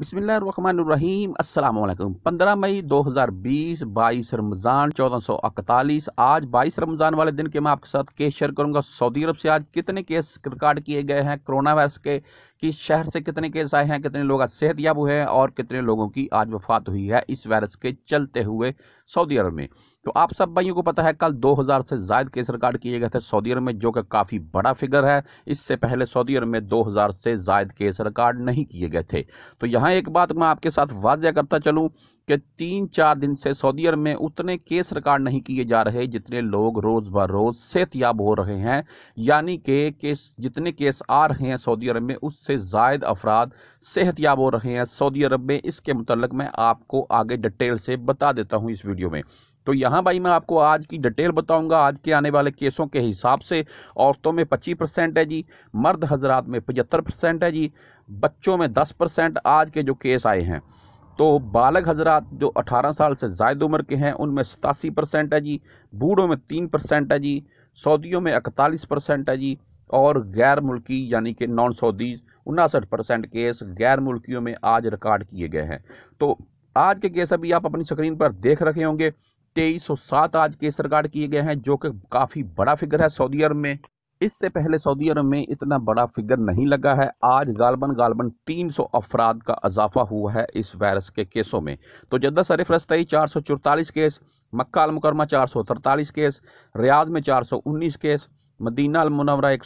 बिसमीम अल्लाम पंद्रह मई दो हज़ार बीस बाईस रमज़ान चौदह सौ इकतालीस आज बाईस रमज़ान वाले दिन के मैं आपके साथ केस शेयर करूंगा सऊदी अरब से आज कितने केस रिकॉर्ड किए गए हैं कोरोना वायरस के किस शहर से कितने केस आए हैं कितने लोग आज सेहत याब हुए हैं और कितने लोगों की आज वफात हुई है इस वायरस के चलते हुए सऊदी अरब में तो आप सब भाइयों को पता है कल 2000 से जायद केस रिकॉर्ड किए गए थे सऊदी अरब में जो कि काफ़ी बड़ा फिगर है इससे पहले सऊदी अरब में 2000 से जायद केस रिकॉर्ड नहीं किए गए थे तो यहाँ एक बात मैं आपके साथ वाजिया करता चलूँ कि तीन चार दिन से सऊदी अरब में उतने केस रिकॉर्ड नहीं किए जा रहे जितने लोग रोज़ बर रोज़ सेहतियाब हो रहे हैं यानी कि केस जितने केस आ रहे हैं सऊदी अरब में उससे जायद अफराद सेहतियाब हो रहे हैं सऊदी अरब में इसके मतलब मैं आपको आगे डिटेल से बता देता हूँ इस वीडियो में तो यहाँ भाई मैं आपको आज की डिटेल बताऊंगा आज के आने वाले केसों के हिसाब से औरतों में 25 परसेंट है जी मर्द हजरात में 75 परसेंट है जी बच्चों में 10 परसेंट आज के जो केस आए हैं तो बालक हजरात जो 18 साल से जायद उम्र के हैं उनमें सतासी परसेंट है जी बूढ़ों में तीन परसेंट है जी सऊदियों में इकतालीस परसेंट है जी और गैर मुल्की यानी कि नॉन सऊदी उनासठ परसेंट केस गैर मुल्कियों में आज रिकॉर्ड किए गए हैं तो आज के केस अभी आप अपनी स्क्रीन पर देख रखे होंगे तेईस सौ सात आज केस रिकॉर्ड किए गए हैं जो कि काफ़ी बड़ा फिगर है सऊदी अरब में इससे पहले सऊदी अरब में इतना बड़ा फिगर नहीं लगा है आज गालबन गालबन 300 अफराद का इजाफा हुआ है इस वायरस के केसों में तो जद्दा सरफ रस्तई चार केस मक्का अलमकरमा चार केस रियाज में 419 केस मदीना अलमनवरा एक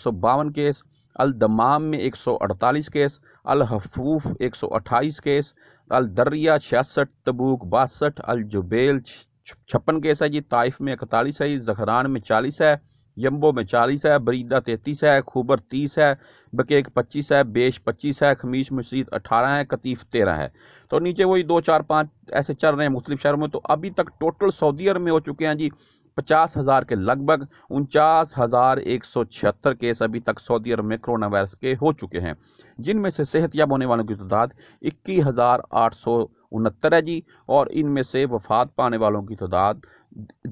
केस अलदमाम में 148 केस अलहफूफ 128 केस अलदर्रिया छियासठ तबूक बासठ अलजुबेल छप्पन केस है जी ताइफ में इकतालीस है जखरान में चालीस है यम्बो में चालीस है बरीदा तैतीस है खूबर तीस है बकेक पच्चीस है बेश पच्चीस है खमीश मशीद अठारह है कतीफ़ तेरह है तो नीचे वही दो चार पाँच ऐसे चल रहे हैं मुख्तलिफ शहरों में तो अभी तक टोटल सऊदी अरब में हो चुके हैं जी पचास हज़ार के लगभग उनचास हज़ार एक सौ छिहत्तर केस अभी तक सऊदी अरब में कोरोना वायरस के हो चुके हैं जिनमें से सेहतयाब होने वालों की तादाद इक्कीस हज़ार आठ सौ उनहत्तर है जी और इनमें से वफात पाने वालों की तादाद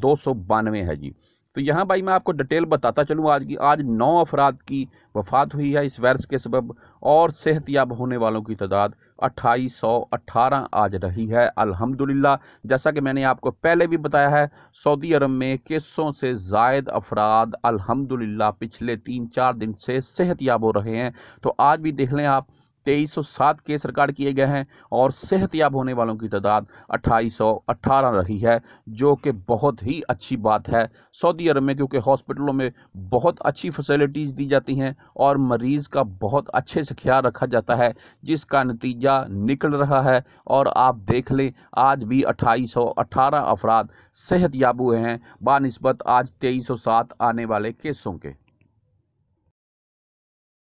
दो सौ बानवे है जी तो यहाँ भाई मैं आपको डिटेल बताता चलूँ आज की आज नौ अफराद की वफात हुई है इस वायरस के सबब और सेहत याब होने वालों की तादाद अट्ठाईस सौ अट्ठारह आज रही है अल्हम्दुलिल्लाह जैसा कि मैंने आपको पहले भी बताया है सऊदी अरब में केसों से जायद अफराद अल्हम्दुलिल्लाह पिछले तीन चार दिन से सेहत याब हो रहे हैं तो आज भी देख लें आप सात केस रिकॉर्ड किए गए हैं और याब होने वालों की तादाद 2818 रही है जो कि बहुत ही अच्छी बात है सऊदी अरब में क्योंकि हॉस्पिटलों में बहुत अच्छी फैसिलिटीज़ दी जाती हैं और मरीज़ का बहुत अच्छे से ख्याल रखा जाता है जिसका नतीजा निकल रहा है और आप देख लें आज भी 2818 अफराद याब हुए हैं बानस्बत आज सात आने वाले केसों के